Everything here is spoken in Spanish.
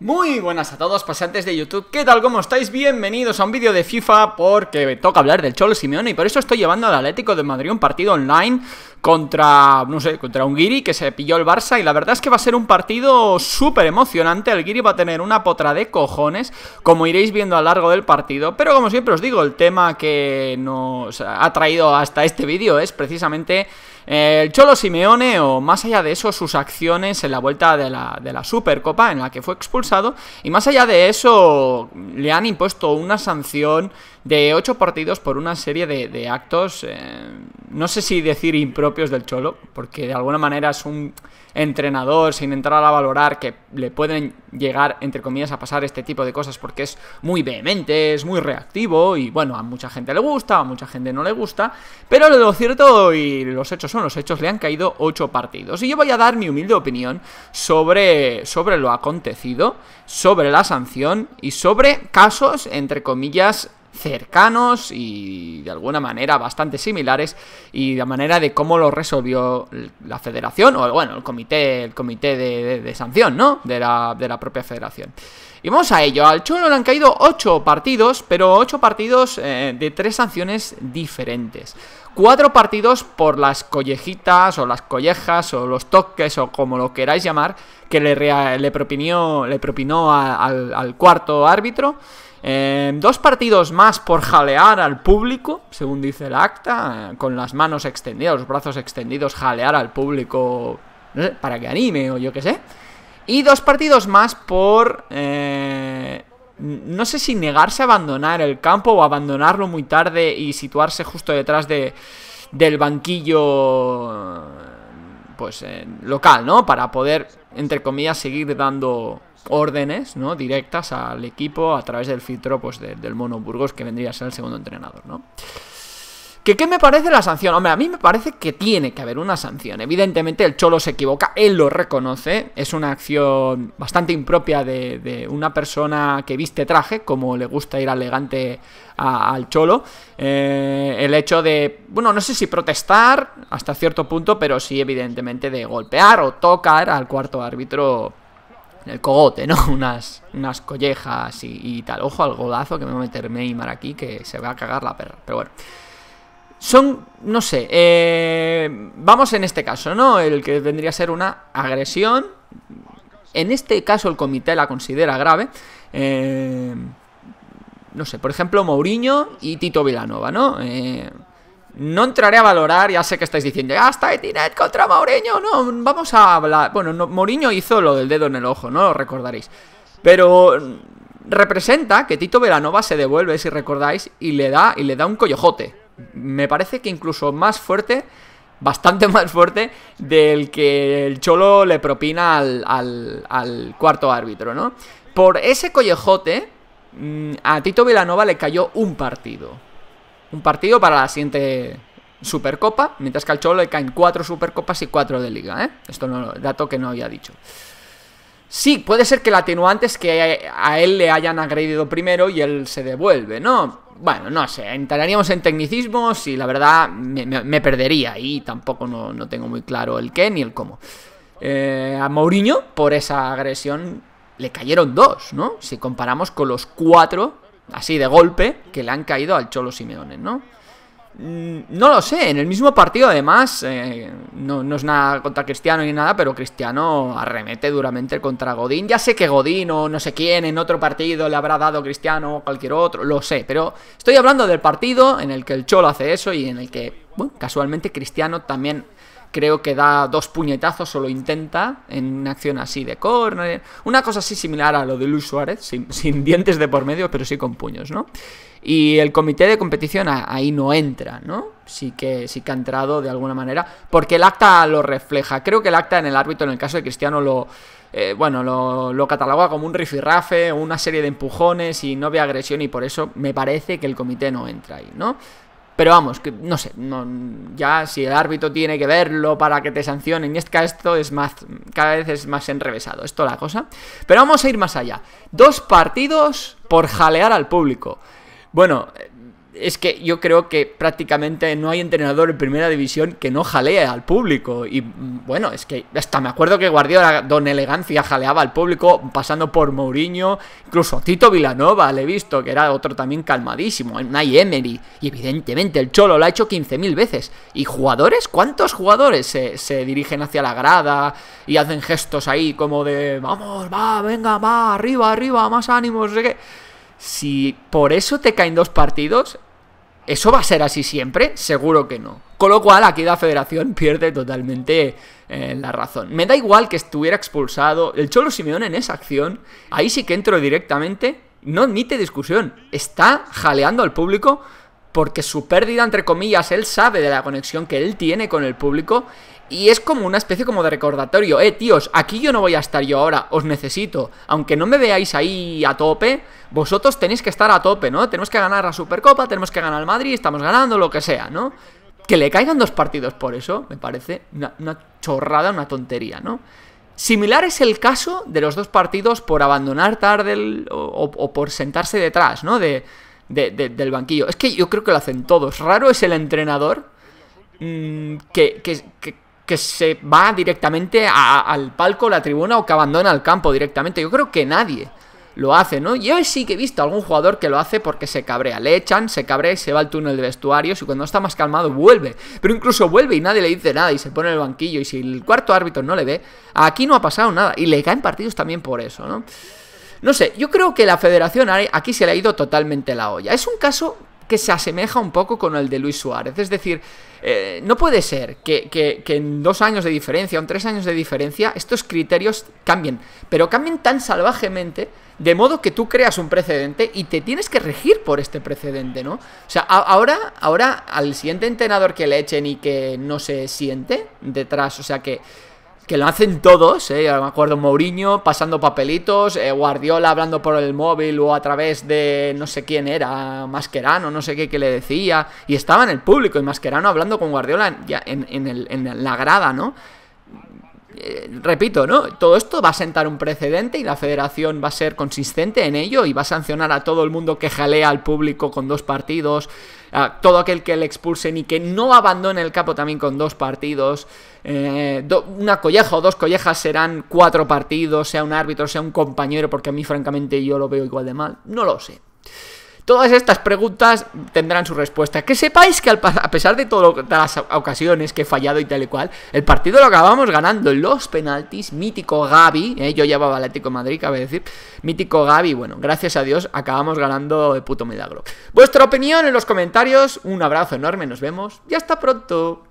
Muy buenas a todos pasantes de YouTube, ¿qué tal? ¿Cómo estáis? Bienvenidos a un vídeo de FIFA porque me toca hablar del Cholo Simeone y por eso estoy llevando al Atlético de Madrid un partido online contra, no sé, contra un Guiri que se pilló el Barça y la verdad es que va a ser un partido súper emocionante, el Guiri va a tener una potra de cojones como iréis viendo a lo largo del partido, pero como siempre os digo, el tema que nos ha traído hasta este vídeo es precisamente eh, el Cholo Simeone, o más allá de eso, sus acciones en la vuelta de la, Supercopa, en la que fue expulsado, y más allá de eso, le han impuesto una sanción de 8 partidos por una serie de, actos... Eh, no sé si decir impropios del Cholo, porque de alguna manera es un entrenador, sin entrar a valorar que le pueden llegar, entre comillas, a pasar este tipo de cosas porque es muy vehemente, es muy reactivo y bueno, a mucha gente le gusta, a mucha gente no le gusta, pero lo cierto y los hechos son los hechos, le han caído 8 partidos. Y yo voy a dar mi humilde opinión sobre, sobre lo acontecido, sobre la sanción y sobre casos, entre comillas, cercanos y de alguna manera bastante similares y de manera de cómo lo resolvió la federación o bueno el comité el comité de, sanción no de la, propia federación y vamos a ello al chulo le han caído 8 partidos pero 8 partidos eh, de tres sanciones diferentes cuatro partidos por las collejitas o las collejas o los toques o como lo queráis llamar que le, propinó, le propinó al, cuarto árbitro. Em, dos partidos más por jalear al público, según dice el acta, eh, con las manos extendidas, los brazos extendidos, jalear al público para que anime o yo qué sé. Y dos partidos más por... Eh, no sé si negarse a abandonar el campo o abandonarlo muy tarde y situarse justo detrás de, del banquillo pues eh, local, ¿no? Para poder, entre comillas, seguir dando órdenes, ¿no? Directas al equipo a través del filtro pues, del Mono Burgos, que vendría a ser el segundo entrenador, ¿no? qué me parece la sanción? Hombre, a mí me parece que tiene que haber una sanción. Evidentemente el Cholo se equivoca, él lo reconoce, es una acción bastante impropia de, una persona que viste traje, como le gusta ir elegante al Cholo. Eh, el hecho de, bueno, no sé si protestar hasta cierto punto, pero sí evidentemente de golpear o tocar al cuarto árbitro el cogote, ¿no? Unas, unas collejas y, tal. Ojo al golazo que me va a meter Neymar aquí, que se va a cagar la perra. Pero bueno son, no sé, eh, vamos en este caso, ¿no? El que vendría a ser una agresión. En este caso el comité la considera grave. Eh, no sé, por ejemplo, Mourinho y Tito Velanova, ¿no? Eh, no entraré a valorar, ya sé que estáis diciendo, ah, está Etinet contra Mourinho, no, vamos a hablar. Bueno, Mourinho hizo lo del dedo en el ojo, no lo recordaréis. Pero representa que Tito Velanova se devuelve, si recordáis, y le da, y le da un collojote me parece que incluso más fuerte, bastante más fuerte, del que el Cholo le propina al, cuarto árbitro, ¿no? Por ese collejote, mm, a Tito Vilanova le cayó un partido. Un partido para la siguiente Supercopa, mientras que al Cholo le caen cuatro Supercopas y cuatro de Liga, ¿eh? Esto no, dato que no había dicho. Sí, puede ser que el atenuante es que a él le hayan agredido primero y él se devuelve, ¿no? bueno, no sé, entraríamos en tecnicismos y la verdad me, perdería y tampoco no, tengo muy claro el qué ni el cómo. Eh, a Mourinho, por esa agresión, le cayeron dos, ¿no? Si comparamos con los cuatro, así de golpe, que le han caído al Cholo Simeone, ¿no? Mm, no lo sé, en el mismo partido además, eh, no, no, es nada contra Cristiano ni nada, pero Cristiano arremete duramente contra Godín. Ya sé que Godín o no sé quién en otro partido le habrá dado Cristiano o cualquier otro, lo sé, pero estoy hablando del partido en el que el Cholo hace eso y en el que, bueno, casualmente Cristiano también creo que da dos puñetazos o lo intenta en una acción así de corner, eh, una cosa así similar a lo de Luis Suárez, sin, dientes de por medio, pero sí con puños, ¿no? Y el comité de competición ahí no entra, ¿no? Sí que, sí ha entrado de alguna manera, porque el acta lo refleja. Creo que el acta en el árbitro, en el caso de Cristiano, lo, eh, bueno, lo, lo, cataloga como un rifirrafe, una serie de empujones y no ve agresión y por eso me parece que el comité no entra ahí, ¿no? Pero vamos, que no sé, ya si el árbitro tiene que verlo para que te sancionen, y es que esto es más, cada vez es más enrevesado, esto la cosa. Pero vamos a ir más allá. Dos partidos por jalear al público. Bueno, es que yo creo que prácticamente no hay entrenador en primera división que no jalee al público. Y mm, bueno, es que hasta me acuerdo que Guardiola Don Elegancia jaleaba al público pasando por Mourinho, incluso Tito Vilanova le he visto, que era otro también calmadísimo, Nay Emery. Y evidentemente el Cholo lo ha hecho 15.000 veces. ¿Y jugadores? ¿Cuántos jugadores se, se, dirigen hacia la grada y hacen gestos ahí como de vamos, va, venga, va, arriba, arriba, más ánimos no sé qué? Si por eso te caen dos partidos, ¿Eso va a ser así siempre? Seguro que no. Con lo cual, aquí la federación pierde totalmente eh, la razón. Me da igual que estuviera expulsado. El Cholo Simeón en esa acción, ahí sí que entro directamente, no admite discusión. Está jaleando al público porque su pérdida, entre comillas, él sabe de la conexión que él tiene con el público y es como una especie como de recordatorio, eh, tíos, aquí yo no voy a estar yo ahora, os necesito. Aunque no me veáis ahí a tope, vosotros tenéis que estar a tope, ¿no? Tenemos que ganar la Supercopa, tenemos que ganar al Madrid, estamos ganando, lo que sea, ¿no? Que le caigan dos partidos por eso, me parece una, chorrada, una tontería, ¿no? Similar es el caso de los dos partidos por abandonar tarde o, por sentarse detrás, ¿no? De, del banquillo. Es que yo creo que lo hacen todos. Raro es el entrenador mm, que que se va directamente al palco, la tribuna o que abandona el campo directamente. Yo creo que nadie lo hace, ¿no? Yo sí que he visto algún jugador que lo hace porque se cabrea. Le echan, se cabrea y se va al túnel de vestuarios y cuando está más calmado vuelve. Pero incluso vuelve y nadie le dice nada y se pone en el banquillo y si el cuarto árbitro no le ve, aquí no ha pasado nada. Y le caen partidos también por eso, ¿no? No sé, yo creo que la federación aquí se le ha ido totalmente la olla. Es un caso que se asemeja un poco con el de Luis Suárez. Es decir, eh, no puede ser que, en dos años de diferencia o en tres años de diferencia estos criterios cambien, pero cambien tan salvajemente de modo que tú creas un precedente y te tienes que regir por este precedente, ¿no? O sea, ahora, ahora al siguiente entrenador que le echen y que no se siente detrás, o sea que que lo hacen todos, eh, me acuerdo Mourinho pasando papelitos, eh, Guardiola hablando por el móvil o a través de no sé quién era, Mascherano, no sé qué que le decía, y estaba en el público y Masquerano hablando con Guardiola en la grada, ¿no? Eh, repito, ¿no? Todo esto va a sentar un precedente y la federación va a ser consistente en ello y va a sancionar a todo el mundo que jalea al público con dos partidos, a todo aquel que le expulsen y que no abandone el capo también con dos partidos. Eh, una colleja o dos collejas serán cuatro partidos, sea un árbitro, sea un compañero, porque a mí francamente yo lo veo igual de mal. No lo sé. Todas estas preguntas tendrán su respuesta. Que sepáis que a pesar de todas las ocasiones que he fallado y tal y cual, el partido lo acabamos ganando los penaltis. Mítico Gabi. Eh, yo llevaba Atlético Madrid, cabe decir. Mítico Gabi. bueno, gracias a Dios acabamos ganando de puto milagro. Vuestra opinión en los comentarios, un abrazo enorme, nos vemos y hasta pronto.